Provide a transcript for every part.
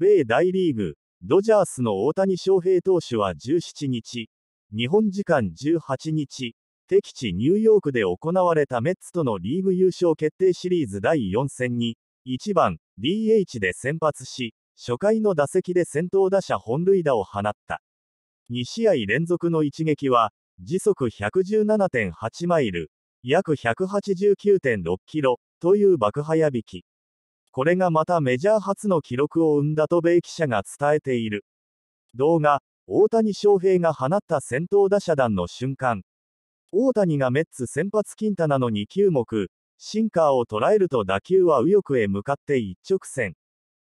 米大リーグ、ドジャースの大谷翔平投手は17日、日本時間18日、敵地ニューヨークで行われたメッツとのリーグ優勝決定シリーズ第4戦に、1番 DH で先発し、初回の打席で先頭打者本塁打を放った。2試合連続の一撃は、時速117.8マイル、約189.6キロという爆早引き。これがまたメジャー初の記録を生んだと米記者が伝えている。動画、大谷翔平が放った先頭打者弾の瞬間。大谷がメッツ先発金太なのに9目、シンカーを捉えると打球は右翼へ向かって一直線。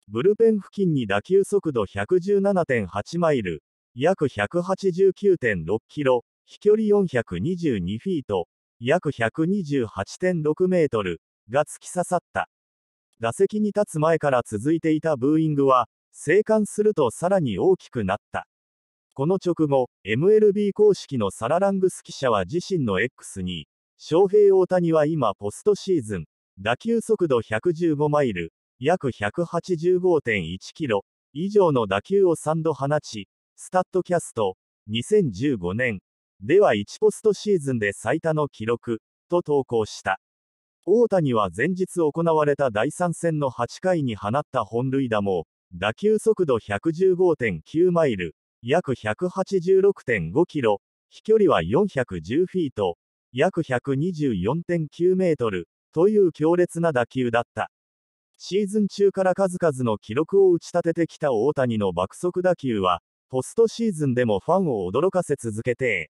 ブルペン付近に打球速度117.8マイル、約189.6キロ、飛距離422フィート、約128.6メートルが突き刺さった。打席に立つ前から続いていたブーイングは、生還するとさらに大きくなった。この直後、MLB 公式のサララングス記者は自身の X に、翔平大谷は今ポストシーズン、打球速度115マイル、約185.1キロ以上の打球を3度放ち、スタッドキャスト、2015年、では1ポストシーズンで最多の記録、と投稿した。大谷は前日行われた第3戦の8回に放った本塁打も、打球速度115.9マイル、約186.5キロ、飛距離は410フィート、約124.9メートル、という強烈な打球だった。シーズン中から数々の記録を打ち立ててきた大谷の爆速打球は、ポストシーズンでもファンを驚かせ続けて、